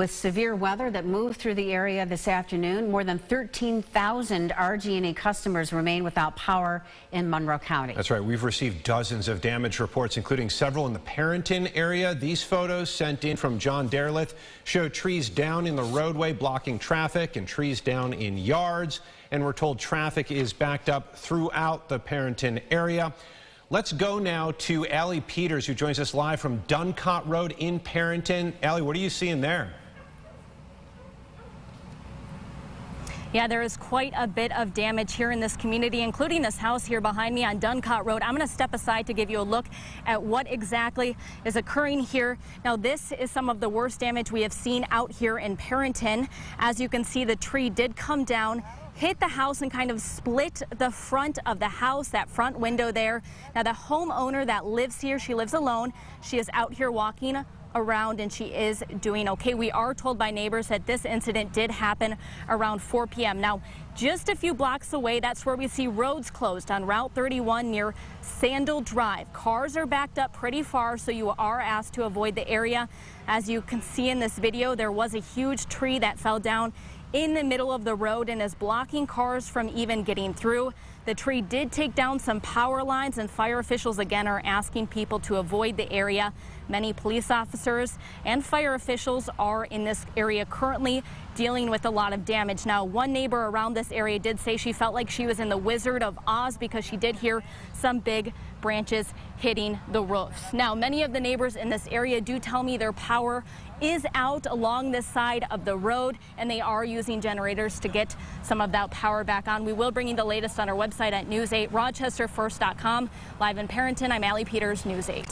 With severe weather that moved through the area this afternoon, more than 13,000 RG&E customers remain without power in Monroe County. That's right. We've received dozens of damage reports, including several in the Parenton area. These photos sent in from John Derleth show trees down in the roadway blocking traffic and trees down in yards. And we're told traffic is backed up throughout the Parenton area. Let's go now to Allie Peters, who joins us live from Duncott Road in Parenton. Allie, what are you seeing there? Yeah, there is quite a bit of damage here in this community, including this house here behind me on Duncott Road. I'm going to step aside to give you a look at what exactly is occurring here. Now, this is some of the worst damage we have seen out here in Parenton. As you can see, the tree did come down hit the house and kind of split the front of the house, that front window there. Now, the homeowner that lives here, she lives alone. She is out here walking around and she is doing okay. We are told by neighbors that this incident did happen around 4 p.m. Now, just a few blocks away, that's where we see roads closed on Route 31 near Sandal Drive. Cars are backed up pretty far, so you are asked to avoid the area. As you can see in this video, there was a huge tree that fell down in the middle of the road and is blocking cars from even getting through. The tree did take down some power lines and fire officials again are asking people to avoid the area. Many police officers and fire officials are in this area currently dealing with a lot of damage. Now, one neighbor around this area did say she felt like she was in the Wizard of Oz because she did hear some big branches hitting the roofs. Now, many of the neighbors in this area do tell me their power is out along this side of the road, and they are using generators to get some of that power back on. We will bring you the latest on our website at news8rochesterfirst.com. Live in Parenton, I'm Allie Peters, News 8.